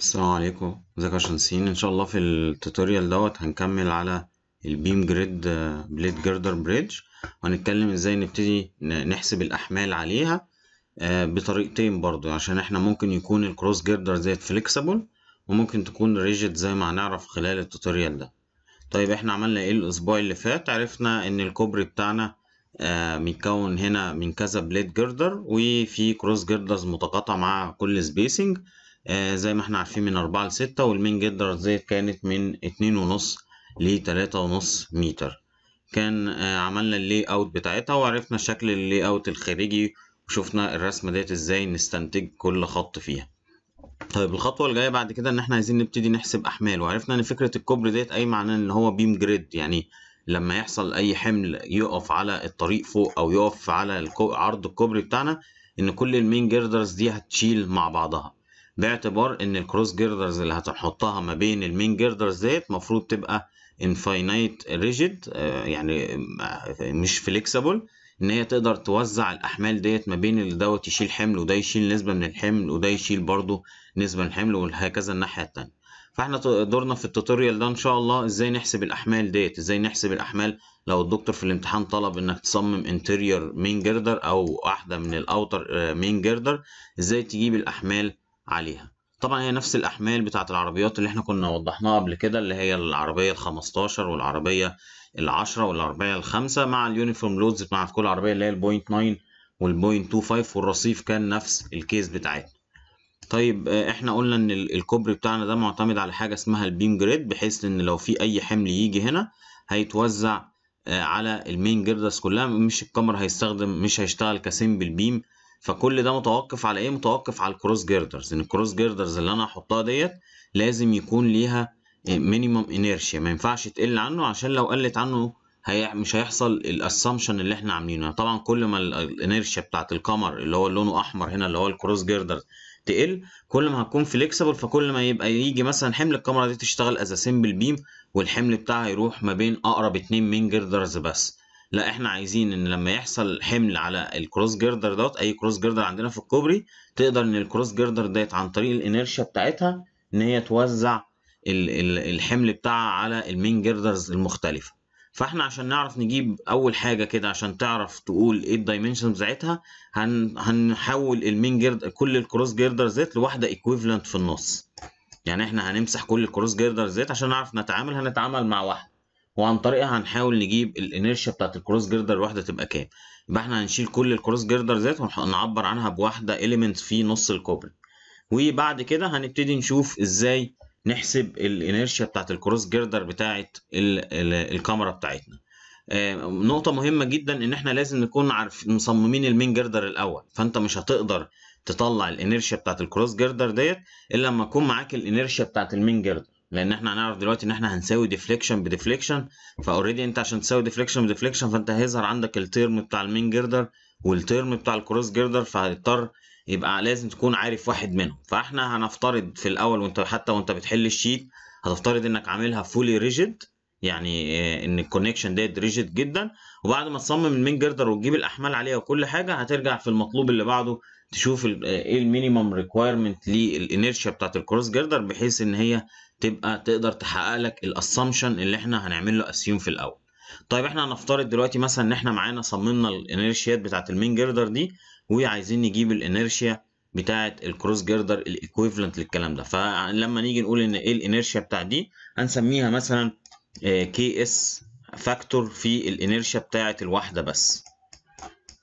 السلام عليكم ازيك يا شمسين ان شاء الله في التوتوريال دوت هنكمل على البيم جريد بليد جردر بريدج وهنتكلم ازاي نبتدي نحسب الاحمال عليها آه، بطريقتين برضو عشان احنا ممكن يكون الكروس جردر ديت فليكسبل وممكن تكون ريجيد زي ما هنعرف خلال التوتوريال ده طيب احنا عملنا ايه الاسبوع اللي فات عرفنا ان الكوبري بتاعنا آه، متكون هنا من كذا بليد جردر وفي كروس جردرز متقاطعة مع كل سبيسنج آه زي ما احنا عارفين من أربعة لستة والمين جدر ديت كانت من اتنين ونص لتلاتة ونص متر كان آه عملنا اللي اوت بتاعتها وعرفنا شكل اللي اوت الخارجي وشفنا الرسمة ديت ازاي نستنتج كل خط فيها طيب الخطوة الجاية بعد كده ان احنا عايزين نبتدي نحسب احمال وعرفنا ان فكرة الكوبري ديت اي معناه ان هو بيم جريد يعني لما يحصل اي حمل يقف على الطريق فوق او يقف على عرض الكوبري بتاعنا ان كل المين جيردرز دي هتشيل مع بعضها باعتبار ان الكروس جيردرز اللي هتحطها ما بين المين جيردرز ديت المفروض تبقى انفاينايت آه، ريجيد يعني آه، مش فليكسبل ان هي تقدر توزع الاحمال ديت ما بين اللي دوت يشيل حمل وده يشيل نسبه من الحمل وده يشيل برضه نسبه من الحمل وهكذا الناحيه الثانيه فاحنا دورنا في التوتوريال ده ان شاء الله ازاي نحسب الاحمال ديت ازاي نحسب الاحمال لو الدكتور في الامتحان طلب انك تصمم انتيرير مين جردر او واحده من الاوتر مين جردر ازاي تجيب الاحمال عليها طبعا هي نفس الاحمال بتاعه العربيات اللي احنا كنا وضحناها قبل كده اللي هي العربيه ال 15 والعربيه ال 10 والعربيه الخمسة مع اليونيفورم لودز بتاعت كل عربيه اللي هي البوينت 9 والبوينت 25 والرصيف كان نفس الكيس بتاعتنا طيب آه، احنا قلنا ان الكوبري بتاعنا ده معتمد على حاجه اسمها البيم جريد بحيث ان لو في اي حمل يجي هنا هيتوزع آه، على المين جيردس كلها مش الكاميرا هيستخدم مش هيشتغل كسيمبل بيم فكل ده متوقف على ايه متوقف على الكروس جيردرز ان الكروس جيردرز اللي انا هحطها ديت لازم يكون ليها مينيمم انيرشيا ما ينفعش تقل عنه عشان لو قلت عنه هي مش هيحصل الاسامبشن اللي احنا عاملينه يعني طبعا كل ما الانيرشيا بتاعت القمر اللي هو لونه احمر هنا اللي هو الكروس جيردر تقل كل ما هتكون فليكسبل فكل ما يبقى يجي مثلا حمل الكاميرا دي تشتغل از سمبل بيم والحمل بتاعها يروح ما بين اقرب اتنين مين جيردرز بس لا احنا عايزين ان لما يحصل حمل على الكروس جيردر دوت اي كروس جيردر عندنا في الكوبري تقدر ان الكروس جيردر ديت عن طريق الانيرشيا بتاعتها ان هي توزع الحمل بتاعها على المين جيردرز المختلفه فاحنا عشان نعرف نجيب اول حاجه كده عشان تعرف تقول ايه الدايمنشن بتاعتها هن هنحول المين جيرد كل الكروس جيردر زيت لواحده ايكويفالنت في النص يعني احنا هنمسح كل الكروس جيردر زيت عشان نعرف نتعامل هنتعامل مع واحده وعن طريقها هنحاول نجيب الانيرشيا بتاعت الكروس جردر الواحده تبقى كام يبقى احنا هنشيل كل الكروس جردر ذات ونعبر عنها بواحده اليمنت في نص الكوبري وبعد كده هنبتدي نشوف ازاي نحسب الانيرشيا بتاعت الكروس جردر بتاعت الكاميرا بتاعتنا آه، نقطة مهمة جدا إن إحنا لازم نكون عارف مصممين المين جردر الأول، فأنت مش هتقدر تطلع الانيرشيا بتاعت الكروس جردر ديت إلا لما يكون معاك الانيرشيا بتاعت المين جردر. لان احنا هنعرف دلوقتي ان احنا هنساوي ديفليكشن بديفليكشن فاوريدي انت عشان تساوي ديفليكشن بديفليكشن فانت هيظهر عندك التيرم بتاع المين جردر والتيرم بتاع الكروس جردر فهتضطر يبقى لازم تكون عارف واحد منهم فاحنا هنفترض في الاول وانت حتى وانت بتحل الشيت هتفترض انك عاملها فولي ريجيد يعني آه، ان الكونكشن ديت ريجيد جدا وبعد ما تصمم المين جردر وتجيب الاحمال عليها وكل حاجه هترجع في المطلوب اللي بعده تشوف آه، ايه المينيمم ريكوايرمنت للانيرشيا بتاعت الكروس جيردر بحيث ان هي تبقى تقدر تحقق لك الاسامشن اللي احنا هنعمل له اسيوم في الاول طيب احنا هنفترض دلوقتي مثلا ان احنا معانا صممنا الانيرشيات بتاعه المين جردر دي وعايزين نجيب الانيرشيا بتاعه الكروس جردر الايكويفالنت للكلام ده فلما نيجي نقول ان ايه الانيرشيا بتاع دي هنسميها مثلا كي اس فاكتور في الانيرشيا بتاعه الواحده بس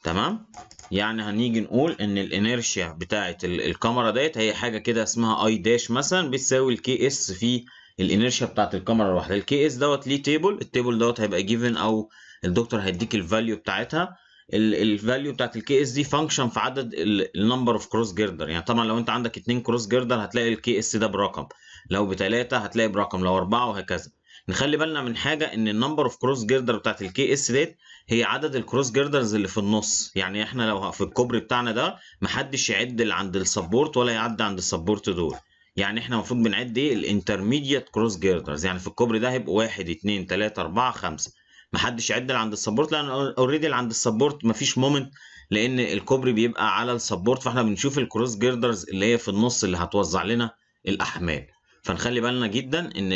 تمام يعني هنيجي نقول ان الانيرشيا بتاعه الكاميرا ديت هي حاجه كده اسمها اي داش مثلا بتساوي الكي اس في الانيرشيا بتاعه الكاميرا الواحده الكي اس دوت ليه تيبل التيبل دوت هيبقى جيفن او الدكتور هيديك الفاليو بتاعتها الفاليو بتاعت الكي اس دي فانكشن في عدد النمبر اوف كروس جيردر يعني طبعا لو انت عندك اتنين كروس جيردر هتلاقي الكي اس ده برقم لو بتلاته هتلاقي برقم لو اربعه وهكذا نخلي بالنا من حاجه ان النمبر اوف كروس جيردر بتاعت الكي اس ديت هي عدد الكروس جيردرز اللي في النص يعني احنا لو في الكوبري بتاعنا ده محدش يعد اللي عند السبورت ولا يعد عند السبورت دول يعني احنا المفروض بنعد ايه الانترميديت كروس جيردرز يعني في الكوبري ده هيبقوا 1 2 3 4 5 محدش يعد اللي عند السبورت لان اوريدي اللي عند السبورت مفيش مومنت لان الكوبري بيبقى على السبورت فاحنا بنشوف الكروس جيردرز اللي هي في النص اللي هتوزع لنا الاحمال فنخلي بالنا جدا ان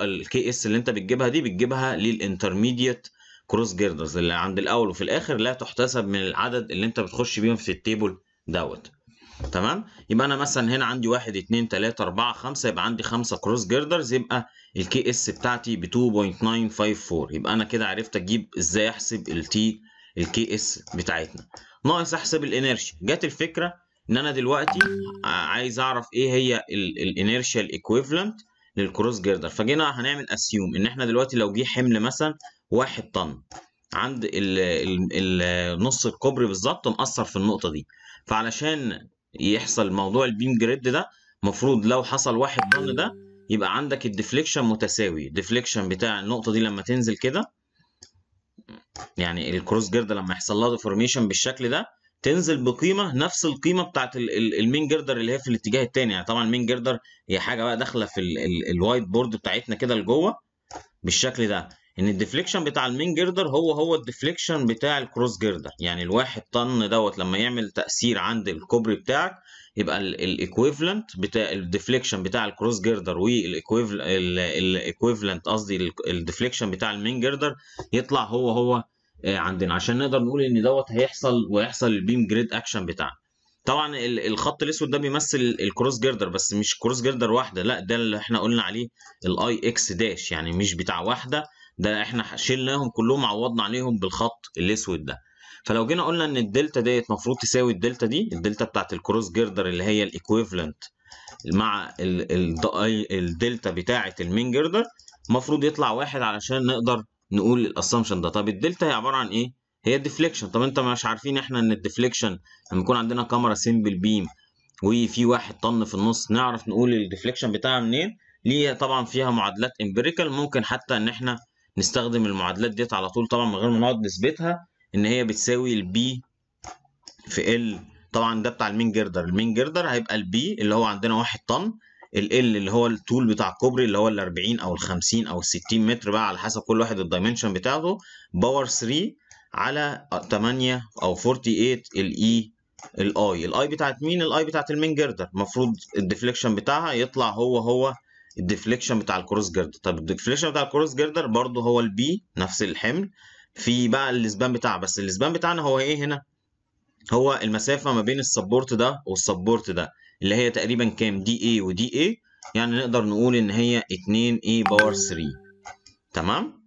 الكي اس اللي انت بتجيبها دي بتجيبها للانترميديت كروس جيردرز اللي عند الاول وفي الاخر لا تحتسب من العدد اللي انت بتخش بيهم في التيبل دوت تمام يبقى انا مثلا هنا عندي 1 2 3 4 5 يبقى عندي 5 كروس جيردرز يبقى الكي اس بتاعتي ب 2.954 يبقى انا كده عرفت اجيب ازاي احسب التي الكي اس بتاعتنا ناقص احسب الانرشي جت الفكره ان انا دلوقتي عايز اعرف ايه هي الانرشال ايكويفالنت للكروس جيردر فجينا هنعمل اسيوم ان احنا دلوقتي لو جه حمل مثلا 1 طن عند النص الكوبري بالظبط مأثر في النقطة دي فعلشان يحصل موضوع البيم جريد ده المفروض لو حصل 1 طن ده يبقى عندك الديفليكشن متساوي الديفليكشن بتاع النقطة دي لما تنزل كده يعني الكروس جردة لما يحصل لها ديفورميشن بالشكل ده تنزل بقيمه نفس القيمه بتاعت المين جردر اللي هي في الاتجاه الثاني يعني طبعا المين جردر هي حاجه بقى داخله في الوايت بورد بتاعتنا كده لجوه بالشكل ده ان الديفليكشن بتاع المين جردر هو هو الديفليكشن بتاع الكروس جردر يعني الواحد طن دوت لما يعمل تاثير عند الكوبري بتاعك يبقى الايكويفالنت بتاع الديفليكشن بتاع الكروس جردر والايكويفالنت قصدي الديفليكشن بتاع المين جردر يطلع هو هو آه، عندنا عشان نقدر نقول ان دوت هيحصل وهيحصل البيم جريد اكشن بتاعنا طبعا الخط الاسود ده بيمثل الكروس جردر بس مش كروس جردر واحده لا ده اللي احنا قلنا عليه الاي اكس داش يعني مش بتاع واحده ده احنا شلناهم كلهم عوضنا عليهم بالخط الاسود ده فلو جينا قلنا ان الدلتا ديت المفروض تساوي الدلتا دي الدلتا بتاعت الكروس جيردر اللي هي الايكويفلنت مع الدلتا بتاعه المين جيردر المفروض يطلع واحد علشان نقدر نقول الاسامشن ده طب الدلتا هي عباره عن ايه هي الديفليكشن طب انت مش عارفين احنا ان الديفليكشن لما يكون عندنا كاميرا سيمبل بيم وفي واحد طن في النص نعرف نقول الديفليكشن بتاعها منين ليه طبعا فيها معادلات امبيريكال ممكن حتى ان احنا نستخدم المعادلات ديت على طول طبعا من غير ما نقعد نثبتها ان هي بتساوي البي في ال طبعا ده بتاع المين جردر المين جردر هيبقى البي اللي هو عندنا 1 طن ال ال اللي هو الطول بتاع الكوبري اللي هو ال 40 او ال 50 او ال 60 متر بقى على حسب كل واحد الدايمنشن بتاعته باور 3 على 8 او 48 الاي الاي الاي بتاعت مين الاي بتاعت المين جردر المفروض الديفليكشن بتاعها يطلع هو هو الديفليكشن بتاع الكروس جيردر طب الديفليكشن بتاع الكروس جيردر برضه هو البي نفس الحمل في بقى الاسبان بتاعه بس الاسبان بتاعنا هو ايه هنا هو المسافه ما بين السبورت ده والسبورت ده اللي هي تقريبا كام دي اي ودي اي يعني نقدر نقول ان هي 2 اي باور 3 تمام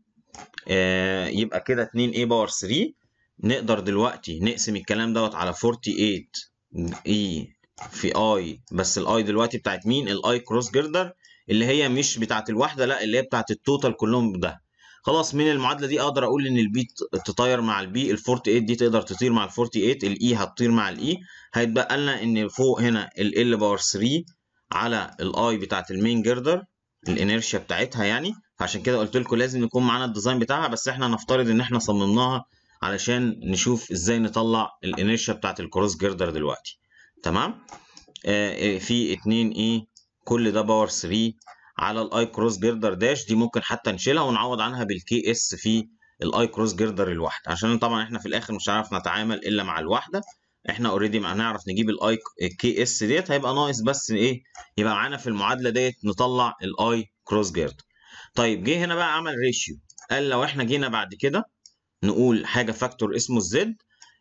آه يبقى كده 2 اي باور 3 نقدر دلوقتي نقسم الكلام دوت على 48 اي e في اي بس الاي دلوقتي بتاعت مين الاي كروس جردر اللي هي مش بتاعه الواحده لا اللي هي بتاعه التوتال كلهم ده خلاص من المعادله دي اقدر اقول ان البي تطير مع البي ال 48 دي تقدر تطير مع ال 48 الاي e هتطير مع الاي e. هيتبقى لنا ان فوق هنا ال ال باور 3 على الاي بتاعه المين جردر الانيرشيا بتاعتها يعني فعشان كده قلت لكم لازم يكون معانا الديزاين بتاعها بس احنا نفترض ان احنا صممناها علشان نشوف ازاي نطلع الانيرشيا بتاعه الكروس جردر دلوقتي تمام آه, آه، في 2 ايه e كل ده باور 3 على الاي كروس جردر داش دي ممكن حتى نشيلها ونعوض عنها بالكي اس في الاي كروس جردر الواحده عشان طبعا احنا في الاخر مش هنعرف نتعامل الا مع الواحده احنا اوريدي هنعرف نجيب الاي كي اس ديت هيبقى ناقص بس ايه يبقى معانا في المعادله ديت نطلع الاي كروس جردر طيب جه هنا بقى عمل ريشيو قال لو احنا جينا بعد كده نقول حاجه فاكتور اسمه الزد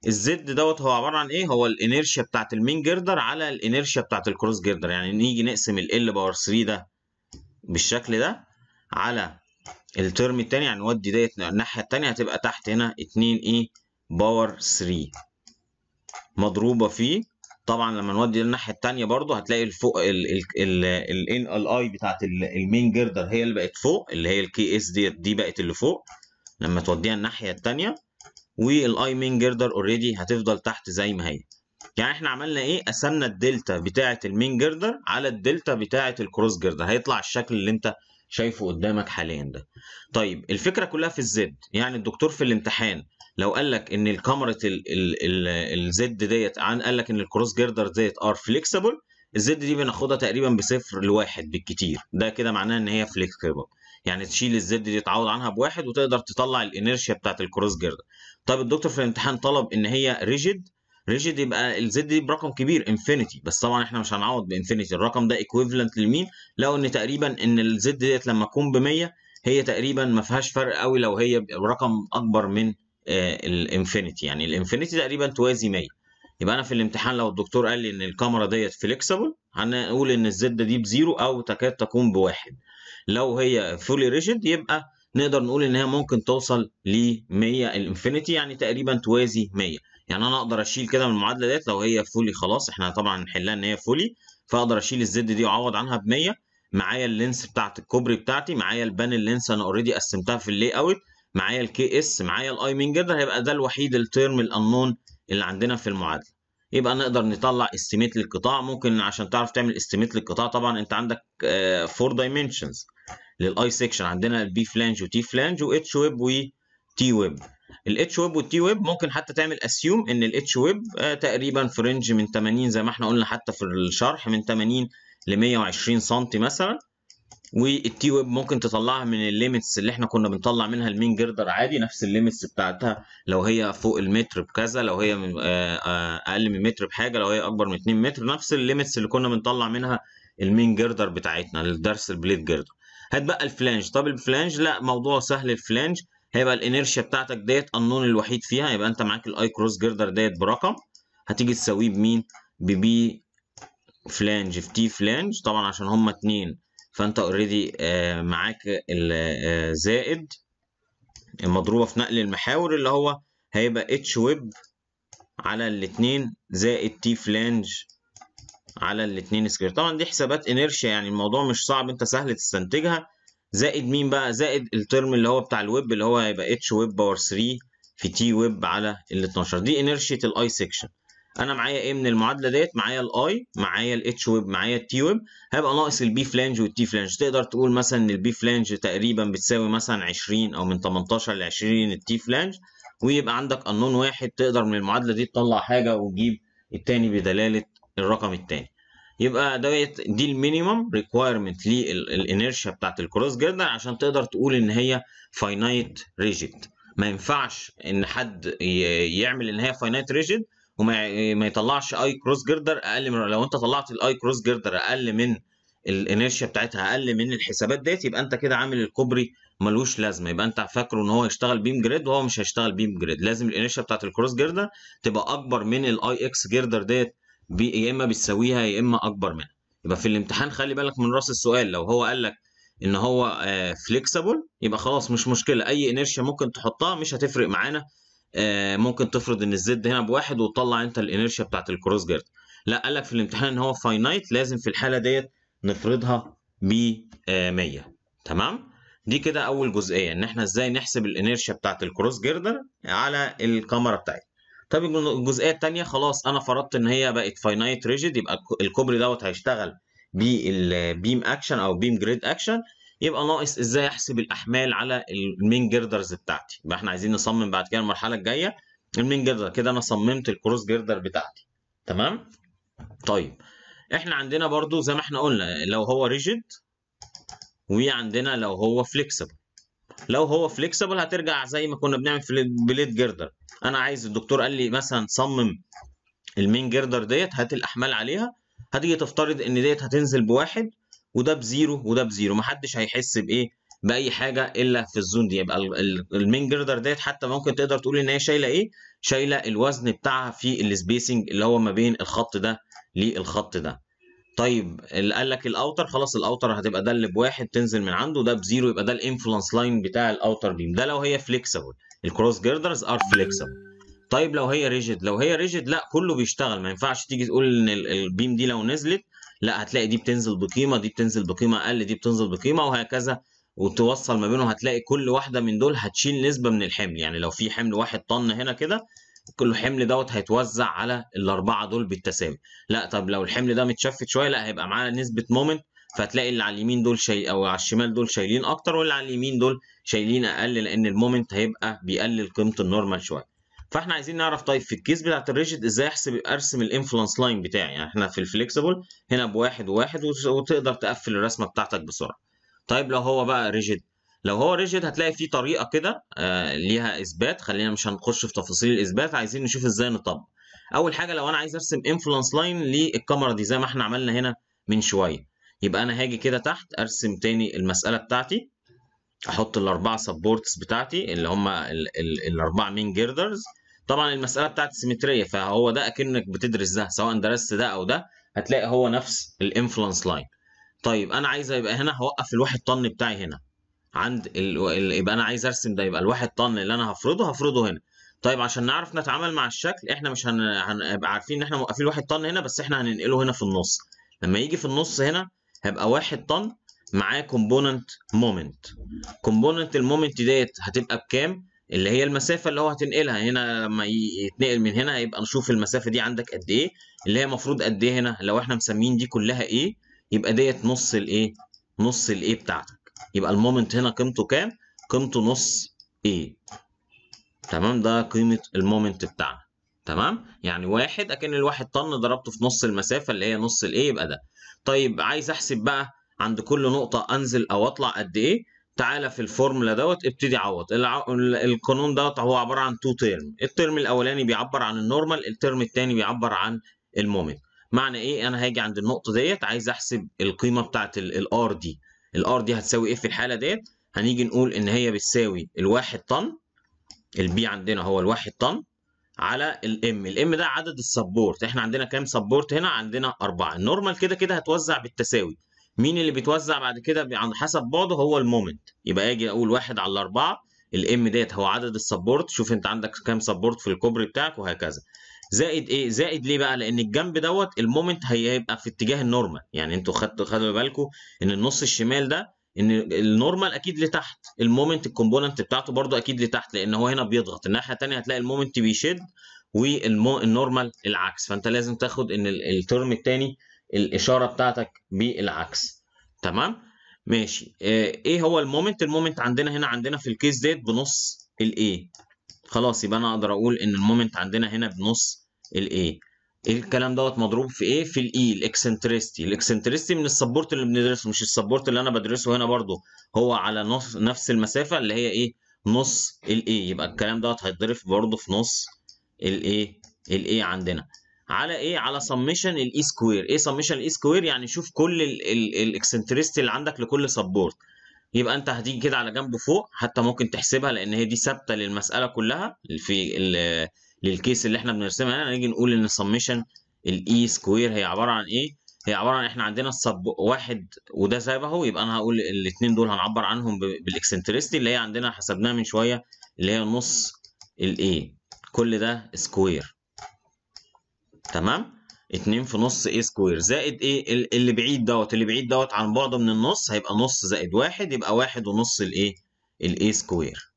الزد دوت هو عباره عن ايه هو الانيرشيا بتاعت المين جردر على الانيرشيا بتاعت الكروس جردر يعني نيجي نقسم ال ال باور 3 ده بالشكل ده على الترم الثاني يعني نودي ديت الناحيه الثانيه هتبقى تحت هنا 2 اي باور 3 مضروبه في طبعا لما نودي الناحيه الثانيه برضو هتلاقي فوق ال ان ال اي بتاعت المين جردر هي اللي بقت فوق اللي هي الكي اس ديت دي بقت اللي فوق لما توديها الناحيه الثانيه والاي مين جردر اوريدي هتفضل تحت زي ما هي يعني احنا عملنا ايه قسمنا الدلتا بتاعه المين جردر على الدلتا بتاعه الكروس جردر هيطلع الشكل اللي انت شايفه قدامك حاليا ده طيب الفكره كلها في الزد يعني الدكتور في الامتحان لو قال لك ان الكاميرا الزد ديت قال لك ان الكروس جردر ديت ار فليكسيبل الزد دي بناخدها تقريبا بصفر لواحد بالكتير ده كده معناه ان هي فليكسيبل يعني تشيل الزد دي تعوض عنها بواحد وتقدر تطلع الانيرشيا بتاعت الكروس جردر طب الدكتور في الامتحان طلب ان هي ريجيد ريجيد يبقى الزد دي برقم كبير انفينيتي بس طبعا احنا مش هنعوض بانفينيتي الرقم ده ايكويفالنت لمين لو ان تقريبا ان الزد ديت لما تكون ب 100 هي تقريبا ما فيهاش فرق قوي لو هي برقم اكبر من آه، الانفينيتي يعني الانفينيتي تقريبا توازي 100 يبقى انا في الامتحان لو الدكتور قال لي ان الكاميرا ديت فليكسبل هنقول ان الزد دي بزيرو او تكاد تكون بواحد لو هي فولي ريجيد يبقى نقدر نقول ان هي ممكن توصل ل 100 الانفينيتي يعني تقريبا توازي 100 يعني انا اقدر اشيل كده من المعادله ديت لو هي فولي خلاص احنا طبعا هنحلها ان هي فولي فاقدر اشيل الزد دي واعوض عنها ب 100 معايا اللينس بتاعت الكوبري بتاعتي معايا البانل لينس انا اوريدي قسمتها في اللي اوت معايا الكي اس معايا الاي مين جدر هيبقى ده الوحيد الترم الانون اللي عندنا في المعادله يبقى نقدر نطلع استيميت للقطاع ممكن عشان تعرف تعمل استيميت للقطاع طبعا انت عندك فور آه، دايمنشنز للاي سيكشن عندنا البي فلانج وتي فلانج واتش ويب وتي ويب الاتش ويب والتي ويب ممكن حتى تعمل اسيوم ان الاتش آه، ويب تقريبا في رينج من 80 زي ما احنا قلنا حتى في الشرح من 80 ل 120 سم مثلا والتي ويب ممكن تطلعها من الليميتس اللي احنا كنا بنطلع منها المين جردر عادي نفس الليميتس بتاعتها لو هي فوق المتر بكذا لو هي من آه، آه، اقل من متر بحاجه لو هي اكبر من 2 متر نفس الليميتس اللي كنا بنطلع منها المين جردر بتاعتنا للدرس البليد جردر هتبقى الفلانج طب الفلانج لا موضوع سهل الفلانج هيبقى الانيرشيا بتاعتك ديت النون الوحيد فيها يبقى انت معاك الاي كروس جردر ديت برقم هتيجي تساويه بمين ببي فلانج في تي فلانج طبعا عشان هما اتنين فانت اوريدي آه، معاك الزائد آه، المضروبه في نقل المحاور اللي هو هيبقى اتش ويب على الاتنين زائد تي فلانج على الاثنين سكوير طبعا دي حسابات انيرشيا يعني الموضوع مش صعب انت سهل تستنتجها زائد مين بقى زائد الترم اللي هو بتاع الويب اللي هو هيبقى اتش ويب باور 3 في تي ويب على ال 12 دي انيرشيا الاي سيكشن انا معايا ايه من المعادله ديت معايا الاي معايا الاتش ويب معايا التي ويب هيبقى ناقص البي فلانج والتي فلانج تقدر تقول مثلا ان البي فلانج تقريبا بتساوي مثلا 20 او من 18 ل 20 التي فلانج ويبقى عندك انون واحد تقدر من المعادله دي تطلع حاجه وتجيب التاني بدلاله الرقم الثاني يبقى دوت دي المينيمم ريكوايرمنت للانيرشيا بتاعت الكروس جردر عشان تقدر تقول ان هي فاينايت ريجيد ما ينفعش ان حد يعمل ان هي فاينايت ريجيد وما يطلعش اي كروس جردر اقل من لو انت طلعت الاي كروس جردر اقل من الانيرشيا بتاعتها اقل من الحسابات ديت يبقى انت كده عامل الكوبري ملوش لازمه يبقى انت فاكره ان هو يشتغل بيم جريد وهو مش هيشتغل بيم جريد لازم الانيرشيا بتاعت الكروس جردر تبقى اكبر من الاي اكس جردر ديت يا اما بتساويها يا اما اكبر منها يبقى في الامتحان خلي بالك من راس السؤال لو هو قال لك ان هو فليكسبل آه، يبقى خلاص مش مشكله اي انرشيا ممكن تحطها مش هتفرق معانا آه، ممكن تفرض ان الزد هنا بواحد وتطلع انت الانرشيا بتاعت الكروس جارد لا قال لك في الامتحان ان هو فاينايت لازم في الحاله ديت نفرضها ب 100 آه، تمام دي كده اول جزئيه ان احنا ازاي نحسب الانرشيا بتاعت الكروس جيردر على الكاميرا بتاعتنا طب الجزئيه الثانيه خلاص انا فرضت ان هي بقت فاينايت ريجيد يبقى الكوبري دوت هيشتغل بالبيم اكشن او بيم جريد اكشن يبقى ناقص ازاي احسب الاحمال على المين جردرز بتاعتي يبقى احنا عايزين نصمم بعد كده المرحله الجايه المين جردر كده انا صممت الكروس جردر بتاعتي تمام طيب احنا عندنا برضو زي ما احنا قلنا لو هو ريجيد وعندنا لو هو فليكسبل لو هو فليكسبل هترجع زي ما كنا بنعمل في البليد جردر انا عايز الدكتور قال لي مثلا صمم المين جردر ديت هات الاحمال عليها هتيجي تفترض ان ديت هتنزل بواحد وده بزيرو وده بزيرو محدش هيحس بايه باي حاجه الا في الزون دي يبقى المين جردر ديت حتى ممكن تقدر تقول ان هي شايله ايه شايله الوزن بتاعها في السبيسنج اللي هو ما بين الخط ده للخط ده طيب اللي قال لك الاوتر خلاص الاوتر هتبقى ده اللي بواحد تنزل من عنده ده بزيرو يبقى ده الانفلونس لاين بتاع الاوتر بيم ده لو هي فليكسبل الكروس جيردرز ار فليكسبل طيب لو هي ريجيد لو هي ريجيد لا كله بيشتغل ما ينفعش تيجي تقول ان البيم دي لو نزلت لا هتلاقي دي بتنزل بقيمه دي بتنزل بقيمه اقل دي بتنزل بقيمه وهكذا وتوصل ما بينهم هتلاقي كل واحده من دول هتشيل نسبه من الحمل يعني لو في حمل واحد طن هنا كده كل حمل دوت هيتوزع على الاربعه دول بالتساوي لا طب لو الحمل ده متشفت شويه لا هيبقى معاه نسبه مومنت فتلاقي اللي على اليمين دول شيء او على الشمال دول شايلين اكتر واللي على اليمين دول شايلين اقل لان المومنت هيبقى بيقلل قيمه النورمال شويه فاحنا عايزين نعرف طيب في الكيس بتاعت الريجيد ازاي احسب ارسم الانفلونس لاين بتاعي يعني احنا في الفليكسيبل هنا بواحد وواحد وتقدر تقفل الرسمه بتاعتك بسرعه طيب لو هو بقى ريجيد لو هو ريجيد هتلاقي فيه طريقه كده آه، ليها اثبات خلينا مش هنخش في تفاصيل الاثبات عايزين نشوف ازاي نطبق اول حاجه لو انا عايز ارسم انفلونس لاين للكاميرا دي زي ما احنا عملنا هنا من شويه يبقى انا هاجي كده تحت ارسم تاني المساله بتاعتي احط الاربعه سبورتس بتاعتي اللي هم الاربعه مين جيردرز طبعا المساله بتاعت سيمتريه فهو ده اكنك بتدرس ده سواء درست ده او ده هتلاقي هو نفس الانفلونس لاين طيب انا عايز يبقى هنا هوقف الواحد طن بتاعي هنا عند ال... ال... يبقى انا عايز ارسم ده يبقى الواحد طن اللي انا هفرضه هفرضه هنا طيب عشان نعرف نتعامل مع الشكل احنا مش هن... هنبقى عارفين ان احنا موقفين الواحد طن هنا بس احنا هننقله هنا في النص لما يجي في النص هنا هيبقى واحد طن معاه كومبوننت مومنت كومبوننت المومنت ديت هتبقى بكام اللي هي المسافه اللي هو هتنقلها هنا لما يتنقل من هنا هيبقى نشوف المسافه دي عندك قد ايه اللي هي المفروض قد ايه هنا لو احنا مسمين دي كلها ايه يبقى ديت نص الايه نص الايه بتاعتك يبقى المومنت هنا قيمته كام؟ قيمته نص A تمام ده قيمة المومنت بتاعنا تمام يعني واحد اكن الواحد طن ضربته في نص المسافة اللي هي نص A يبقى ده طيب عايز احسب بقى عند كل نقطة انزل او اطلع قد ايه تعالى في الفورمولا دوت ابتدي عوض القانون دوت هو عبارة عن تو تيرم الترم الاولاني بيعبر عن النورمال الترم الثاني بيعبر عن المومنت معنى ايه انا هاجي عند النقطة ديت عايز احسب القيمة بتاعت الار دي الار دي هتساوي ايه في الحاله ديت هنيجي نقول ان هي بتساوي الواحد طن البي عندنا هو الواحد طن على الام الام ده عدد السبورت احنا عندنا كام سبورت هنا عندنا اربعه النورمال كده كده هتوزع بالتساوي مين اللي بيتوزع بعد كده حسب بعده هو المومنت يبقى اجي اقول واحد على اربعه الام ديت هو عدد السبورت شوف انت عندك كام سبورت في الكوبري بتاعك وهكذا زائد ايه زائد ليه بقى لان الجنب دوت المومنت هيبقى في اتجاه النورمال يعني انتوا خدتوا خدوا بالكم ان النص الشمال ده ان النورمال اكيد لتحت المومنت الكومبوننت بتاعته برده اكيد لتحت لان هو هنا بيضغط الناحيه الثانيه هتلاقي المومنت بيشد والنورمال العكس فانت لازم تاخد ان الترم الثاني الاشاره بتاعتك بالعكس تمام ماشي آه، ايه هو المومنت المومنت عندنا هنا عندنا في الكيس ديت بنص الايه خلاص يبقى انا اقدر اقول ان المومنت عندنا هنا بنص الاي الكلام دوت مضروب في ايه في الاي الاكسنتريستي الاكسنتريستي من السبورت اللي بندرسه مش السبورت اللي انا بدرسه هنا برضو هو على نص نفس المسافه اللي هي ايه نص الاي يبقى الكلام دوت هيتضرب برضو في نص الاي الاي عندنا على ايه على سميشن الاي سكوير ايه سميشن الاي سكوير يعني شوف كل الاكسنتريستي اللي عندك لكل سبورت يبقى انت هتيجي كده على جنب فوق حتى ممكن تحسبها لان هي دي ثابته للمساله كلها في للكيس اللي احنا بنرسمها هنا يعني نيجي نقول ان سميشن الاي سكوير هي عباره عن ايه؟ هي عباره عن احنا عندنا السب واحد وده ساب اهو يبقى انا هقول الاثنين دول هنعبر عنهم بالاكسنتريستي اللي هي عندنا حسبناها من شويه اللي هي نص الايه e. كل ده سكوير تمام 2 في نص ايه سكوير زائد ايه اللي بعيد دوت اللي بعيد دوت عن بعضه من النص هيبقى نص زائد واحد يبقى واحد ونص الايه الايه سكوير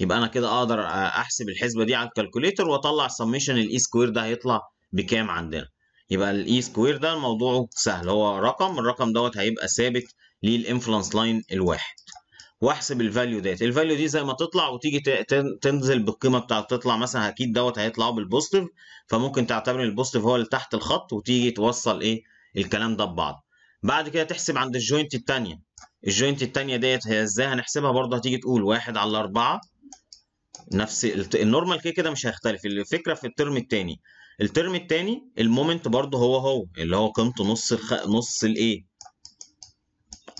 يبقى انا كده اقدر احسب الحسبه دي على الكالكوليتر واطلع سميشن الاي سكوير ده هيطلع بكام عندنا يبقى الاي سكوير e ده موضوعه سهل هو رقم الرقم دوت هيبقى ثابت للانفلانس لاين الواحد واحسب الفاليو ديت الفاليو دي زي ما تطلع وتيجي تنزل بالقيمه بتاعت تطلع مثلا اكيد دوت هيطلعوا بالبوزيتيف فممكن تعتبر البوزيتيف هو اللي تحت الخط وتيجي توصل ايه الكلام ده ببعض بعد كده تحسب عند الجوينت الثانيه الجوينت الثانيه ديت هي ازاي هنحسبها برضه هتيجي تقول واحد على أربعة نفس النورمال كده كده مش هيختلف الفكره في الترم الثاني الترم الثاني المومنت برضه هو هو اللي هو قيمته نص الخ... نص الايه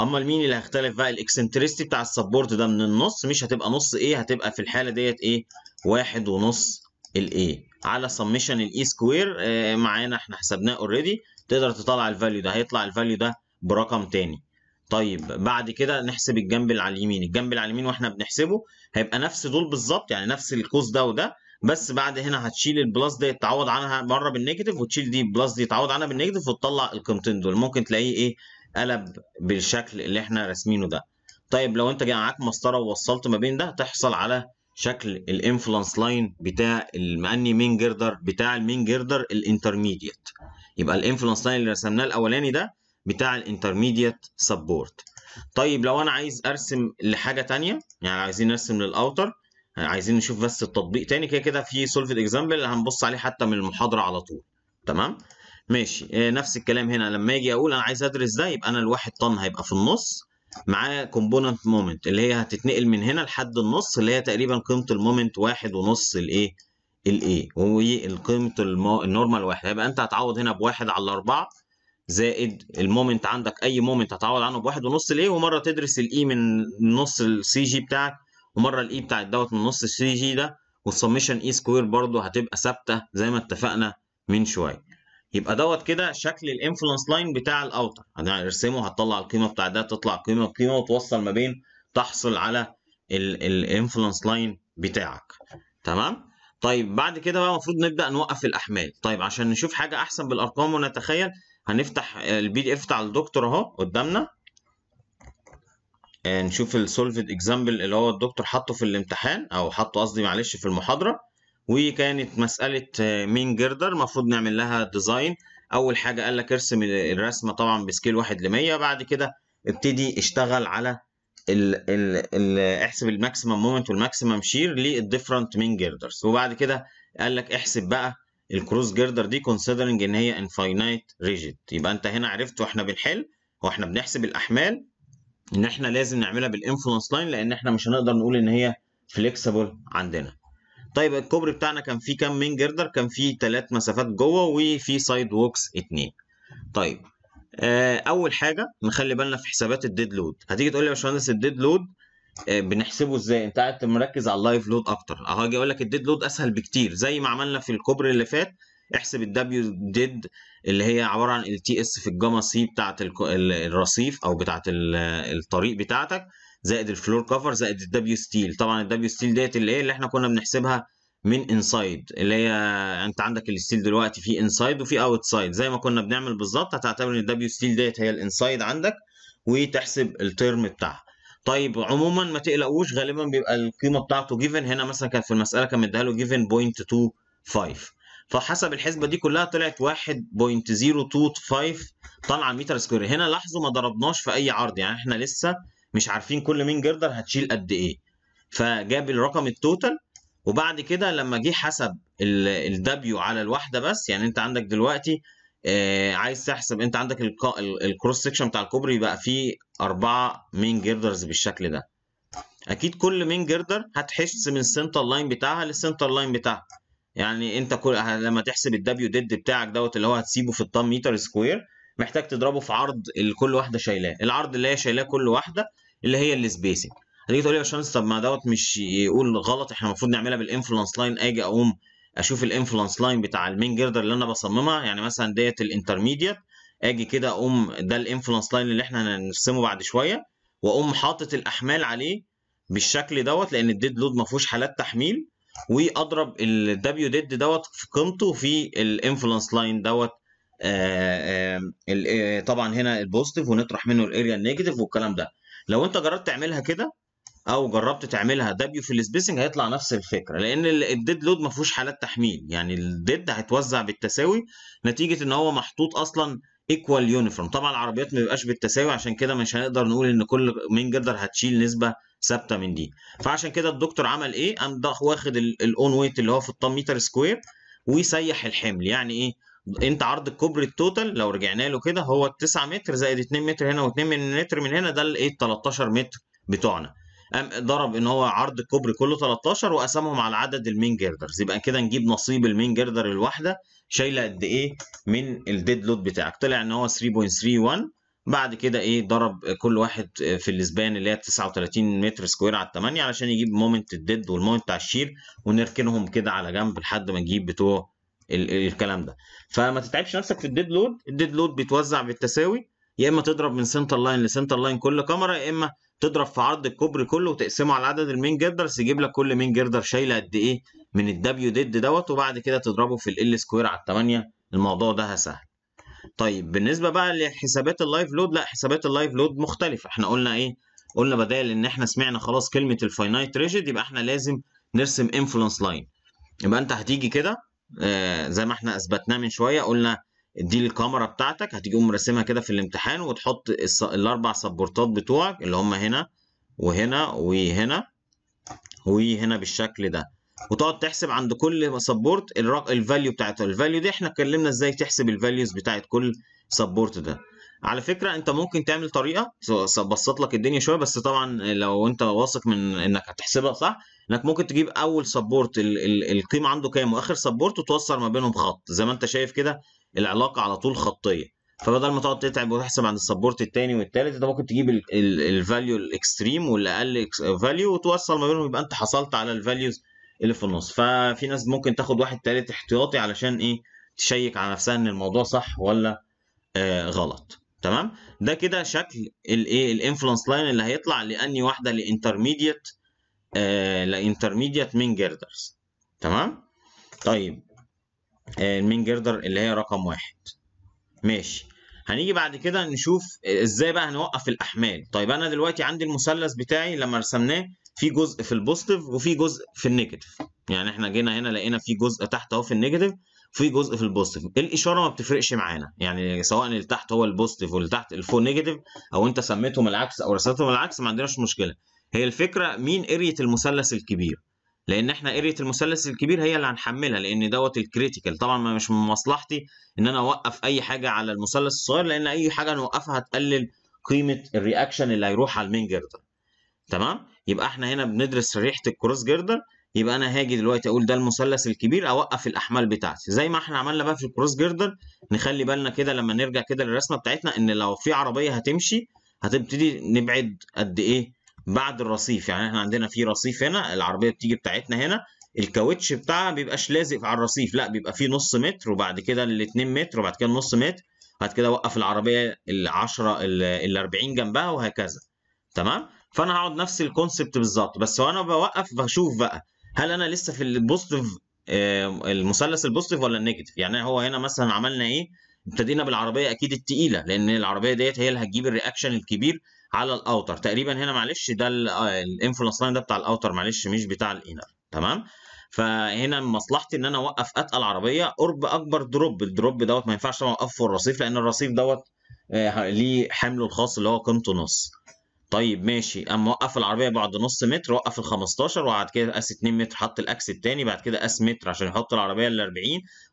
امال مين اللي هيختلف بقى الاكسنتريستي بتاع السبورت ده من النص مش هتبقى نص ايه هتبقى في الحاله ديت ايه واحد ونص الايه على سمشن الاي سكوير معانا احنا حسبناه اوريدي تقدر تطلع الفاليو ده هيطلع الفاليو ده برقم تاني طيب بعد كده نحسب الجنب اللي على اليمين الجنب اللي على اليمين واحنا بنحسبه هيبقى نفس دول بالظبط يعني نفس القوس ده وده بس بعد هنا هتشيل البلس دي تعوض عنها مره بالنيجاتيف وتشيل دي بلس دي تعوض عنها بالنيجاتيف وتطلع القيمتين دول ممكن تلاقيه ايه قلب بالشكل اللي احنا راسمينه ده طيب لو انت معاك مسطره ووصلت ما بين ده تحصل على شكل الانفلونس لاين بتاع المأني مين جردر بتاع المين جردر الانترميديت يبقى الانفلونس لاين اللي رسمناه الاولاني ده بتاع الانترميديت سبورت طيب لو انا عايز ارسم لحاجه ثانيه يعني عايزين نرسم للاوتر عايزين نشوف بس التطبيق تاني كده كده في سولفد اكزامبل هنبص عليه حتى من المحاضره على طول تمام ماشي آه، نفس الكلام هنا لما اجي اقول انا عايز ادرس ده يبقى انا الواحد طن هيبقى في النص معاه كومبوننت مومنت اللي هي هتتنقل من هنا لحد النص اللي هي تقريبا قيمه المومنت واحد ونص الايه الايه وقيمه المو... النورمال واحد يبقى انت هتعوض هنا بواحد على اربعه زائد المومنت عندك اي مومنت هتعوض عنه بواحد ونص الايه ومره تدرس الاي e من نص السي جي بتاعك ومره الاي e بتاعت دوت من نص السي جي ده والسميشن اي سكوير برضه هتبقى ثابته زي ما اتفقنا من شويه يبقى دوت كده شكل الانفلونس لاين بتاع الاوتر هنرسمه هتطلع القيمه بتاع ده تطلع قيمه قيمه وتوصل ما بين تحصل على الانفلونس لاين بتاعك تمام طيب بعد كده بقى المفروض نبدا نوقف الاحمال طيب عشان نشوف حاجه احسن بالارقام ونتخيل هنفتح البي دي اف بتاع الدكتور اهو قدامنا آه، نشوف السولفد اكزامبل اللي هو الدكتور حاطه في الامتحان او حاطه قصدي معلش في المحاضره وكانت مسألة آه، مين جردر المفروض نعمل لها ديزاين أول حاجة قال لك ارسم الرسمة طبعا بسكيل واحد لمية بعد كده ابتدي اشتغل على ال ال ال احسب الماكسيمم مومنت والماكسيمم شير للديفرنت مين جردرز وبعد كده قال لك احسب بقى الكروس جردر دي كونسيدرنج ان هي انفاينايت ريجيد يبقى انت هنا عرفت واحنا بنحل واحنا بنحسب الاحمال ان احنا لازم نعملها بالانفلونس لاين لان احنا مش هنقدر نقول ان هي فليكسبل عندنا طيب الكوبري بتاعنا كان فيه كام مين جردر كان فيه ثلاث مسافات جوه وفي سايد ووكس اتنين طيب آه، اول حاجه نخلي بالنا في حسابات الديد لود هتيجي تقول لي يا باشمهندس الديد لود آه، بنحسبه ازاي انت قاعد مركز على اللايف لود اكتر اه هاجي اقول لك الديد لود اسهل بكتير زي ما عملنا في الكوبري اللي فات احسب الدبليو ديد اللي هي عباره عن التي اس في الجاما سي بتاعت الرصيف او بتاعت الطريق بتاعتك زائد الفلور كفر زائد الدبليو ستيل طبعا الدبليو ستيل ديت اللي هي اللي احنا كنا بنحسبها من انسايد اللي هي انت عندك الستيل دلوقتي في انسايد وفي اوتسايد زي ما كنا بنعمل بالظبط هتعتبر ان الدبليو ستيل ديت هي الانسايد عندك وتحسب الترم بتاعها طيب عموما ما تقلقوش غالبا بيبقى القيمه بتاعته جيفن هنا مثلا كانت في المساله كان مديها له جيفن 0.25 فحسب الحسبه دي كلها طلعت 1.025 طالعه متر سكوير هنا لاحظوا ما ضربناش في اي عرض يعني احنا لسه مش عارفين كل مين جردر هتشيل قد ايه فجاب الرقم التوتال وبعد كده لما جه حسب الدبليو على الواحده بس يعني انت عندك دلوقتي آه عايز تحسب انت عندك الكروس سكشن بتاع الكوبري بقى فيه اربعه مين جردرز بالشكل ده اكيد كل مين جردر هتحس من السنتر لاين بتاعها للسنتر لاين بتاعها يعني انت كل لما تحسب الدبليو ديد بتاعك دوت اللي هو هتسيبه في الطن ميتر سكوير محتاج تضربه في عرض اللي كل واحده شايلاه العرض اللي هي شايلاه كل واحده اللي هي السبيسنج هتيجي تقول لي يا باشمهندس طب ما دوت مش يقول غلط احنا المفروض نعملها بالانفلونس لاين اجي اقوم اشوف الانفلونس لاين بتاع المين جردر اللي انا بصممها يعني مثلا ديت الانترميديت اجي كده اقوم ده الانفلونس لاين اللي احنا هنرسمه بعد شويه واقوم حاطط الاحمال عليه بالشكل دوت لان الديد لود ما فيهوش حالات تحميل واضرب الدبليو ديد دوت في قيمته في الانفلونس لاين دوت آه، آه، آه، طبعا هنا البوزيتيف ونطرح منه الاريا النيجاتيف والكلام ده لو انت جربت تعملها كده او جربت تعملها دبليو في السبيسنج هيطلع نفس الفكره لان الديد لود ما فيهوش حالات تحميل يعني الديد هيتوزع بالتساوي نتيجه ان هو محطوط اصلا ايكوال يونيفورم طبعا العربيات ما بيبقاش بالتساوي عشان كده مش هنقدر نقول ان كل مين جدر هتشيل نسبه ثابته من دي فعشان كده الدكتور عمل ايه قام واخد الاون ويت اللي هو في الطن متر سكوير ويسيح الحمل يعني ايه انت عرض الكوبري التوتال لو رجعنا له كده هو 9 متر زائد 2 متر هنا و2 متر من هنا ده الايه 13 متر بتوعنا قام ضرب ان هو عرض الكوبري كله 13 وقسمهم على عدد المين جيردرز يبقى كده نجيب نصيب المين جيردر الواحده شايله قد ايه من الديد لود بتاعك طلع ان هو 3.31 بعد كده ايه ضرب كل واحد في الاسبان اللي هي 39 متر سكوير على 8 علشان يجيب مومنت الديد والمومنت بتاع الشير ونركنهم كده على جنب لحد ما نجيب بتوع الكلام ده فما تتعبش نفسك في الديد لود الديد لود بيتوزع بالتساوي يا اما تضرب من سنتر لاين لسنتر لاين كل كاميرا يا اما تضرب في عرض الكوبري كله وتقسمه على عدد المين جردرز يجيب لك كل مين جردر شايله قد ايه من الدبليو ديد دوت وبعد كده تضربه في ال سكوير على 8 الموضوع ده سهل طيب بالنسبه بقى لحسابات اللايف لود لا حسابات اللايف لود مختلفه احنا قلنا ايه قلنا بدال ان احنا سمعنا خلاص كلمه الفاينايت ريجيد يبقى احنا لازم نرسم انفلونس لاين يبقى انت هتيجي كده آه، زي ما احنا اثبتناه من شويه قلنا دي الكاميرا بتاعتك هتيجي تقوم راسمها كده في الامتحان وتحط الاربع سبورتات بتوعك اللي هم هنا وهنا وهنا وهنا بالشكل ده وتقعد تحسب عند كل سبورت الفاليو بتاعته الفاليو دي احنا اتكلمنا ازاي تحسب الفاليوز بتاعت كل سبورت ده على فكره انت ممكن تعمل طريقه بسط لك الدنيا شويه بس طبعا لو انت واثق من انك هتحسبها صح انك ممكن تجيب اول سبورت القيمه عنده كام واخر سبورت وتوصل ما بينهم خط زي ما انت شايف كده العلاقه على طول خطيه فبدل ما تقعد تتعب وتحسب عند السبورت الثاني والثالث انت ممكن تجيب الفاليو الاكستريم والاقل فاليو وتوصل ما بينهم يبقى انت حصلت على الفاليوز اللي في النص ففي ناس ممكن تاخد واحد ثالث احتياطي علشان ايه تشيك على نفسها ان الموضوع صح ولا آه غلط تمام ده كده شكل الايه الانفلونس لاين اللي هيطلع لاني واحده لانترميديت آه لانترميديت مين جردرز تمام طيب آه، المين جردر اللي هي رقم واحد ماشي هنيجي بعد كده نشوف ازاي بقى هنوقف الاحمال طيب انا دلوقتي عندي المثلث بتاعي لما رسمناه في جزء في البوزيتيف وفي جزء في النيجاتيف يعني احنا جينا هنا لقينا في جزء تحت اهو في النيجاتيف في جزء في البوزيتيف الاشاره ما بتفرقش معانا يعني سواء اللي تحت هو البوزيتيف واللي تحت الفو نيجاتيف او انت سميتهم العكس او رسمتهم العكس ما عندناش مشكله هي الفكره مين اريه المثلث الكبير لان احنا اريه المثلث الكبير هي اللي هنحملها لان دوت الكريتيكال طبعا ما مش من مصلحتي ان انا اوقف اي حاجه على المثلث الصغير لان اي حاجه نوقفها هتقلل قيمه الرياكشن اللي هيروح على المين جردر تمام يبقى احنا هنا بندرس ريحه الكروس جردر يبقى انا هاجي دلوقتي اقول ده المثلث الكبير اوقف الاحمال بتاعتي زي ما احنا عملنا بقى في الكروس جيردر نخلي بالنا كده لما نرجع كده للرسمه بتاعتنا ان لو في عربيه هتمشي هتبتدي نبعد قد ايه بعد الرصيف يعني احنا عندنا في رصيف هنا العربيه بتيجي بتاعتنا هنا الكاوتش بتاعها بيبقاش لازق على الرصيف لا بيبقى فيه نص متر وبعد كده ال 2 متر وبعد كده نص متر بعد كده اوقف العربيه ال 10 ال 40 جنبها وهكذا تمام فانا هقعد نفس الكونسبت بالظبط بس وانا بوقف بشوف بقى هل انا لسه في البوزيتيف آه، المثلث البوزيتيف ولا النيجاتيف يعني هو هنا مثلا عملنا ايه ابتدينا بالعربيه اكيد التقيله لان العربيه ديت هي اللي هتجيب الرياكشن الكبير على الاوتر تقريبا هنا معلش ده الانفلونس آه، لاين ده بتاع الاوتر معلش مش بتاع الانر تمام فهنا مصلحتي ان انا اوقف اتقل عربيه قرب اكبر دروب الدروب دوت ما ينفعش طبعا اوقفه الرصيف لان الرصيف دوت آه، ليه حمله الخاص اللي هو قيمته نص طيب ماشي اما وقف العربيه بعد نص متر وقف ال 15 وبعد كده قاس 2 متر حط الاكس الثاني بعد كده قاس متر عشان يحط العربيه ال 40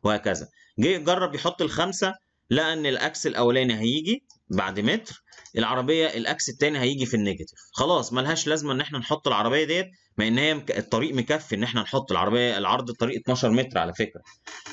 وهكذا جه جرب يحط الخمسه لقى ان الاكس الاولاني هيجي بعد متر العربيه الاكس الثاني هيجي في النيجاتيف خلاص ملهاش لازمه ان احنا نحط العربيه ديت ما ان هي الطريق مكفي ان احنا نحط العربيه العرض الطريق 12 متر على فكره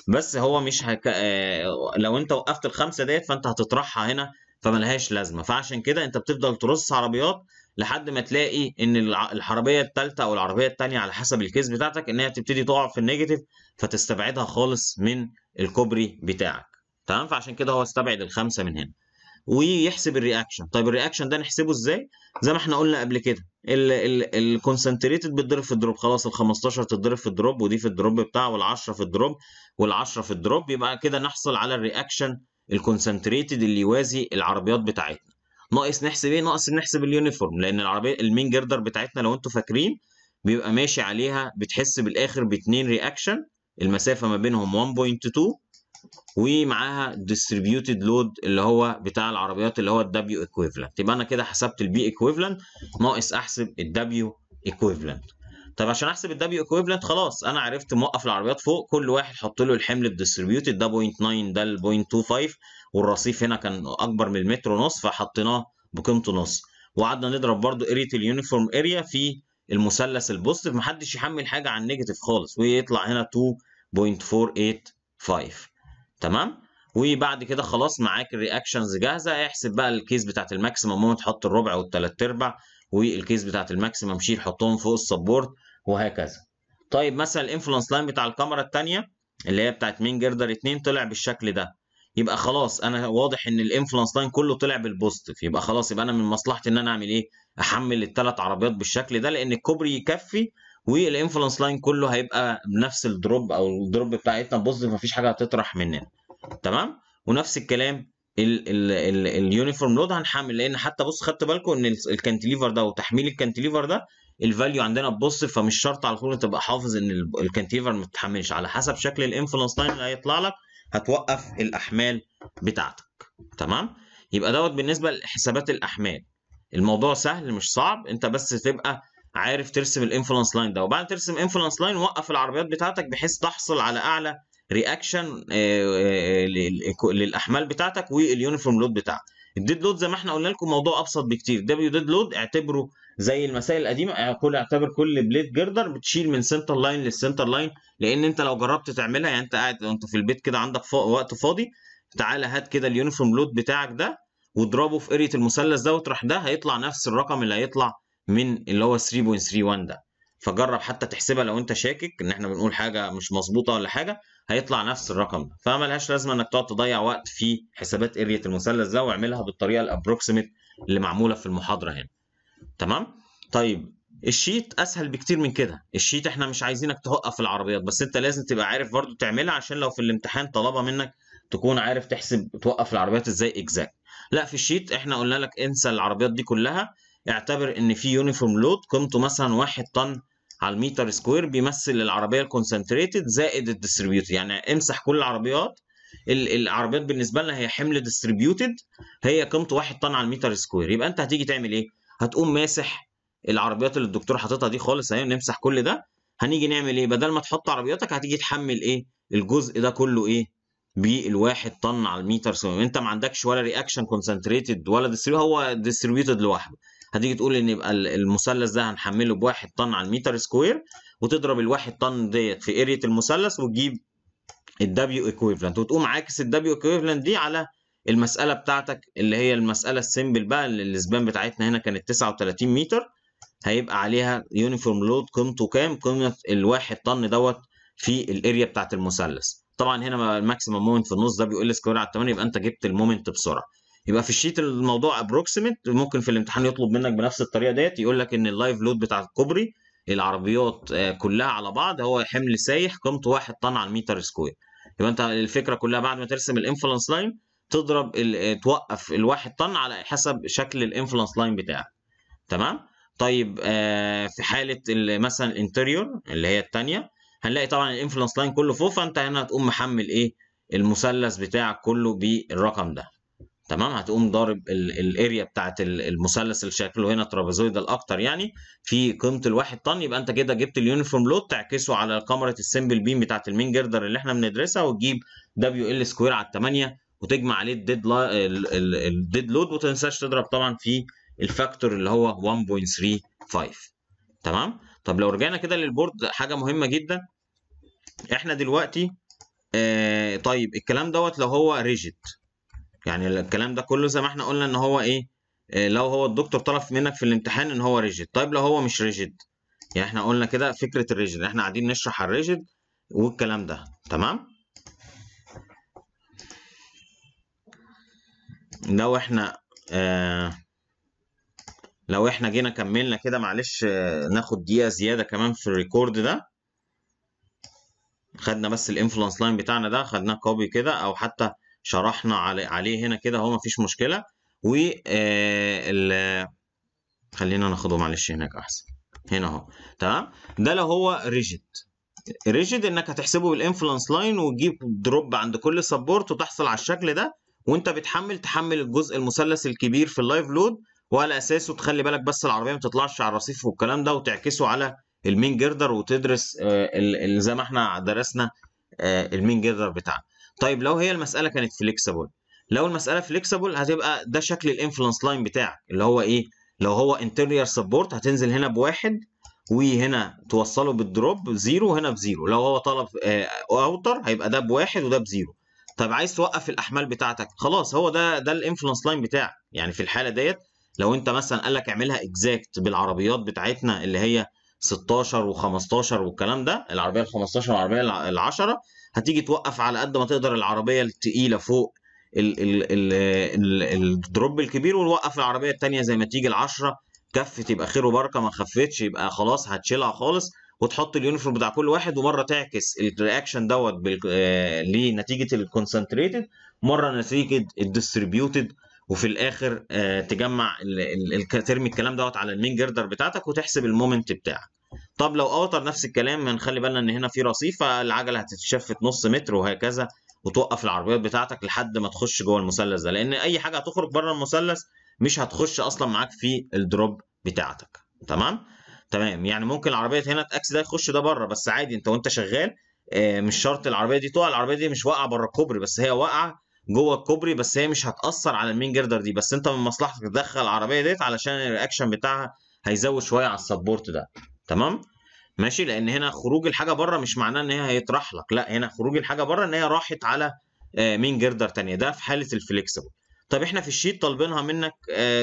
بس هو مش هك... آه، لو انت وقفت الخمسه ديت فانت هتطرحها هنا فملهاش لازمه فعشان كده انت بتفضل ترص عربيات لحد ما تلاقي ان العربيه الثالثه او العربيه الثانيه على حسب الكيس بتاعتك انها تبتدي تقع في النيجاتيف فتستبعدها خالص من الكوبري بتاعك تمام فعشان كده هو استبعد الخمسه من هنا ويحسب الرياكشن طيب الرياكشن ده نحسبه ازاي زي ما احنا قلنا قبل كده الكونسنتريتد بتضرب في الدروب خلاص ال 15 تضرب في الدروب ودي في الدروب بتاعه وال 10 في الدروب وال 10 في الدروب يبقى كده نحصل على الرياكشن الكونسنتريتد اللي يوازي العربيات بتاعتنا ناقص نحسب ايه ناقص نحسب اليونيفورم لان العربيه المين جردر بتاعتنا لو انتوا فاكرين بيبقى ماشي عليها بتحس بالاخر باتنين رياكشن المسافه ما بينهم 1.2 ومعاها ديستريبيوتد لود اللي هو بتاع العربيات اللي هو الدبليو ايكويفالنت يبقى انا كده حسبت البي ايكويفالنت ناقص احسب الدبليو ايكويفالنت طب عشان احسب الدبليو ايكويفلنت خلاص انا عرفت موقف العربيات فوق كل واحد حط له الحمل الديستريبيوتد ده 0.9 ده 0.25 والرصيف هنا كان اكبر من المتر ونص فحطيناه بقيمته نص وقعدنا نضرب برضو اريت اليونيفورم اريا في المثلث البوزيتيف محدش يحمل حاجه عن النيجاتيف خالص ويطلع هنا 2.485 تمام وبعد كده خلاص معاك الرياكشنز جاهزه احسب بقى الكيس بتاعت الماكسيمم مومنت حط الربع والثلاث ارباع والكيس بتاعت الماكسيمم شيل حطهم فوق السبورت وهكذا طيب مثلا الانفلونس لاين بتاع الكاميرا الثانيه اللي هي بتاعت مين جردر 2 طلع بالشكل ده يبقى خلاص انا واضح ان الانفلونس لاين كله طلع بالبوزيتيف يبقى خلاص يبقى انا من مصلحتي ان انا اعمل ايه احمل الثلاث عربيات بالشكل ده لان الكوبري يكفي والانفلونس لاين كله هيبقى بنفس الدروب او الدروب بتاعتنا بوزيتيف مفيش حاجه هتطرح مننا تمام ونفس الكلام اليونيفورم لود هنحمل لان حتى بص خدت بالكم ان الكانتليفر ده وتحميل الكانتليفر ده الفاليو عندنا تبص فمش شرط على طول تبقى حافظ ان الكانتيفر ما بتتحملش على حسب شكل الانفلونس لاين اللي هيطلع لك هتوقف الاحمال بتاعتك تمام يبقى دوت بالنسبه لحسابات الاحمال الموضوع سهل مش صعب انت بس تبقى عارف ترسم الانفلونس لاين ده وبعد ترسم انفلونس لاين وقف العربيات بتاعتك بحيث تحصل على اعلى رياكشن آه، آه، آه، للاحمال بتاعتك واليونيفورم لود بتاعك الديد لود زي ما احنا قلنا لكم موضوع ابسط بكتير دبليو ديد لود اعتبره زي المسائل القديمه آه، كل اعتبر كل بليد جردر بتشيل من سنتر لاين للسنتر لاين لان انت لو جربت تعملها يعني انت قاعد انت في البيت كده عندك وقت فاضي تعالى هات كده اليونيفورم لود بتاعك ده واضربه في اريه المثلث ده واطرح ده هيطلع نفس الرقم اللي هيطلع من اللي هو 3.31 ده فجرب حتى تحسبها لو انت شاكك ان احنا بنقول حاجه مش مظبوطه ولا حاجه هيطلع نفس الرقم ده فما لهاش لازمه انك تقعد تضيع وقت في حسابات اريه المثلث ده واعملها بالطريقه الابروكسيميت اللي معموله في المحاضره هنا تمام طيب الشيت اسهل بكتير من كده الشيت احنا مش عايزينك توقف العربيات بس انت لازم تبقى عارف برضو تعملها عشان لو في الامتحان طلبها منك تكون عارف تحسب توقف العربيات ازاي اكزاكت لا في الشيت احنا قلنا لك انسى العربيات دي كلها اعتبر ان في يونيفورم لود قيمته مثلا 1 طن على الميتر سكوير بيمثل العربيه الكونسنتريتد زائد الديستريبيوتد يعني امسح كل العربيات العربيات بالنسبه لنا هي حمل ديستريبيوتد هي قيمته 1 طن على الميتر سكوير يبقى انت هتيجي تعمل ايه؟ هتقوم ماسح العربيات اللي الدكتور حاططها دي خالص اهي نمسح كل ده هنيجي نعمل ايه؟ بدل ما تحط عربياتك هتيجي تحمل ايه؟ الجزء ده كله ايه؟ بالواحد طن على الميتر سكوير انت ما عندكش ولا رياكشن كونسنتريتد ولا ديستريبيوتد هو ديستريبيوتد لوحده هتيجي تقول ان يبقى المثلث ده هنحمله بواحد طن على المتر سكوير وتضرب الواحد طن ديت في اريا المثلث وتجيب الدبليو ايكويفلنت وتقوم عاكس الدبليو ايكويفلنت دي على المساله بتاعتك اللي هي المساله السيمبل بقى اللي السبان بتاعتنا هنا كانت 39 متر هيبقى عليها يونيفورم لود قيمته كام؟ قيمه الواحد طن دوت في الاريا بتاعت المثلث. طبعا هنا الماكسيمم مومنت في النص ده بيقول سكوير على 8 يبقى انت جبت المومنت بسرعه. يبقى في الشيت الموضوع ابروكسيمت ممكن في الامتحان يطلب منك بنفس الطريقه ديت يقول لك ان اللايف لود بتاع الكوبري العربيات آه، كلها على بعض هو حمل سايح قيمته 1 طن على المتر سكوير يبقى انت الفكره كلها بعد ما ترسم الانفلونس لاين تضرب آه، توقف الواحد طن على حسب شكل الانفلونس لاين بتاعك تمام طيب آه في حاله مثلا الانتريور اللي هي الثانيه هنلاقي طبعا الانفلونس لاين كله فوق فانت هنا هتقوم محمل ايه المثلث بتاعك كله بالرقم ده تمام هتقوم ضارب الاريا بتاعت المثلث اللي شكله هنا ترابيزويد اكتر يعني في قيمه الواحد طن يبقى انت كده جبت اليونيفورم لود تعكسه على كاميرا السمبل بيم بتاعت المين جردر اللي احنا بندرسها وتجيب دبليو ال سكوير على 8 وتجمع عليه الديد الديد لود وما تنساش تضرب طبعا في الفاكتور اللي هو 1.35 تمام طب لو رجعنا كده للبورد حاجه مهمه جدا احنا دلوقتي آه طيب الكلام دوت لو هو ريجيد يعني الكلام ده كله زي ما احنا قلنا ان هو ايه آه، لو هو الدكتور طلب منك في الامتحان ان هو ريجيد طيب لو هو مش ريجيد يعني احنا قلنا كده فكره الريجيد احنا قاعدين نشرح على الريجيد والكلام ده تمام لو احنا آه لو احنا جينا كملنا كده معلش آه ناخد دقيقه زياده كمان في الريكورد ده خدنا بس الانفلونس لاين بتاعنا ده خدناه كوبي كده او حتى شرحنا عليه هنا كده هو مفيش مشكله و آه، خلينا ناخده معلش هناك احسن هنا اهو تمام ده لو هو ريجيد ريجيد انك هتحسبه بالانفلونس لاين وتجيب دروب عند كل سبورت وتحصل على الشكل ده وانت بتحمل تحمل الجزء المثلث الكبير في اللايف لود وعلى اساسه تخلي بالك بس العربيه ما تطلعش على الرصيف والكلام ده وتعكسه على المين جردر وتدرس آه، زي ما احنا درسنا آه، المين جردر بتاعنا طيب لو هي المساله كانت فليكسبل لو المساله فليكسبل هتبقى ده شكل الانفلونس لاين بتاعك اللي هو ايه لو هو انتيرير سبورت هتنزل هنا بواحد وهنا توصله بالدروب زيرو وهنا بزيرو لو هو طلب اوتر آه، هيبقى ده بواحد وده بزيرو طب عايز توقف الاحمال بتاعتك خلاص هو ده ده الانفلونس لاين بتاعك يعني في الحاله ديت لو انت مثلا قال لك اعملها اكزاكت بالعربيات بتاعتنا اللي هي 16 و15 والكلام ده العربيه ال 15 والعربيه ال 10 هتيجي توقف على قد ما تقدر العربيه الثقيله فوق الدروب الكبير ونوقف العربيه الثانيه زي ما تيجي العشرة كفت يبقى خير وبركه ما خفتش يبقى خلاص هتشيلها خالص وتحط اليونيفورم بتاع كل واحد ومره تعكس الرياكشن دوت آه، لنتيجه الكونسنتريتد مره نتيجه الديستريبيوتد وفي الاخر آه، تجمع ترمي الكلام دوت على المين جردر بتاعتك وتحسب المومنت بتاعك طب لو اوتر نفس الكلام هنخلي بالنا ان هنا في رصيف فالعجله هتتشفت نص متر وهكذا وتوقف العربيات بتاعتك لحد ما تخش جوه المثلث ده لان اي حاجه هتخرج بره المثلث مش هتخش اصلا معاك في الدروب بتاعتك تمام تمام يعني ممكن العربيه هنا تاكس ده يخش ده بره بس عادي انت وانت شغال آه، مش شرط العربيه دي تقع العربيه دي مش واقعه بره الكوبري بس هي واقعه جوه الكوبري بس هي مش هتاثر على المين جردر دي بس انت من مصلحتك تدخل العربيه ديت علشان الرياكشن بتاعها هيزود شويه على السبورت ده تمام ماشي لان هنا خروج الحاجه بره مش معناه ان هي هيطرح لك لا هنا خروج الحاجه بره ان هي راحت على مين جردر ثانيه ده في حاله الفليكسبل طب احنا في الشيت طالبينها منك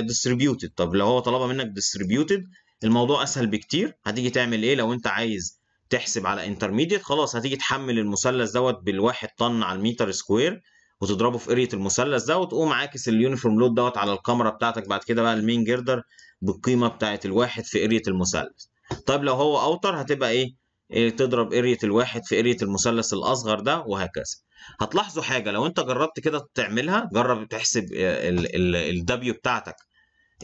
ديستريبيوتد آه، طب لو هو طلبها منك ديستريبيوتد الموضوع اسهل بكتير هتيجي تعمل ايه لو انت عايز تحسب على انترميديت خلاص هتيجي تحمل المثلث دوت بالواحد طن على المتر سكوير وتضربه في اريه المثلث ده وتقوم عاكس اليونيفورم لود دوت على الكاميرا بتاعتك بعد كده بقى المين جردر بالقيمه بتاعت الواحد في اريه المثلث طيب لو هو اوتر هتبقى ايه, إيه تضرب اريه الواحد في اريه المثلث الاصغر ده وهكذا هتلاحظوا حاجه لو انت جربت كده تعملها جرب تحسب آه، الدبليو بتاعتك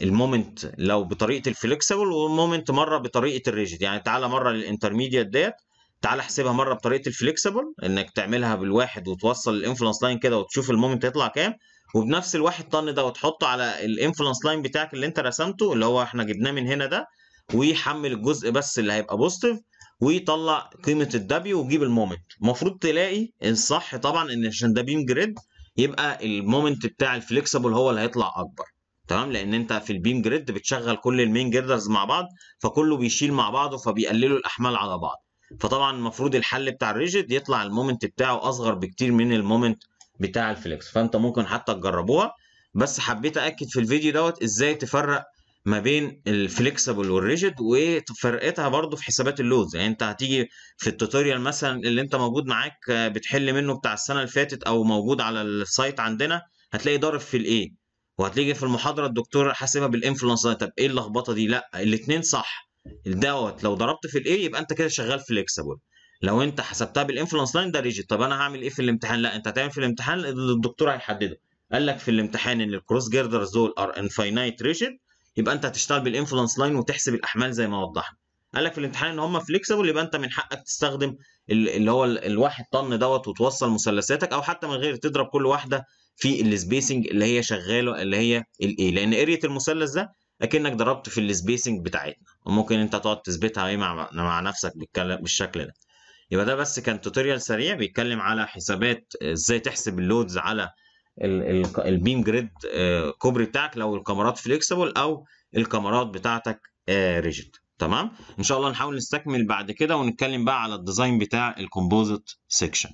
المومنت لو بطريقه الفليكسبل والمومنت مره بطريقه الريجيد يعني تعالى مره للانترميديت ديت تعالى احسبها مره بطريقه الفليكسبل انك تعملها بالواحد وتوصل الإنفلونس لاين كده وتشوف المومنت يطلع كام وبنفس الواحد طن ده وتحطه على الإنفلونس لاين بتاعك اللي انت رسمته اللي هو احنا جبناه من هنا ده ويحمل الجزء بس اللي هيبقى بوزيتيف ويطلع قيمه الدبليو ويجيب المومنت المفروض تلاقي الصح طبعا ان عشان ده بيم جريد يبقى المومنت بتاع الفليكسبل هو اللي هيطلع اكبر تمام لان انت في البيم جريد بتشغل كل المين جريدرز مع بعض فكله بيشيل مع بعضه فبيقللوا الاحمال على بعض فطبعا المفروض الحل بتاع الريجيد يطلع المومنت بتاعه اصغر بكتير من المومنت بتاع الفليكس فانت ممكن حتى تجربوها بس حبيت اكد في الفيديو دوت ازاي تفرق ما بين الفليكسبل والريجيد وفرقتها برضو في حسابات اللودز يعني انت هتيجي في التوتوريال مثلا اللي انت موجود معاك آه، بتحل منه بتاع السنه اللي فاتت او موجود على السايت عندنا هتلاقي ضارب في الايه وهتلاقي في المحاضره الدكتور حاسبها بالانفلونس طب ايه اللخبطه دي لا الاثنين صح دوت لو ضربت في الايه يبقى انت كده شغال فليكسبل لو انت حسبتها بالانفلونس لاين ده ريجيد طب انا هعمل ايه في الامتحان لا انت هتعمل في الامتحان الدكتور هيحدده قال لك في الامتحان ان الكروس جيردرز دول ار انفاينايت ريجيد يبقى انت هتشتغل بالانفلونس لاين وتحسب الاحمال زي ما وضحنا قال لك في الامتحان ان هم فليكسبل يبقى انت من حقك تستخدم اللي هو الواحد طن دوت وتوصل مثلثاتك او حتى من غير تضرب كل واحده في السبيسنج اللي هي شغاله اللي هي الايه لان اريه المثلث ده اكنك ضربت في السبيسنج بتاعتنا وممكن انت تقعد تثبتها ايه مع مع نفسك بالشكل ده يبقى ده بس كان توتوريال سريع بيتكلم على حسابات ازاي تحسب اللودز على البيم جريد آه، كوبري بتاعك لو الكاميرات فليكسبل او الكاميرات بتاعتك ريجيد آه، تمام ان شاء الله نحاول نستكمل بعد كده ونتكلم بقى على الديزاين بتاع الكومبوزيت سيكشن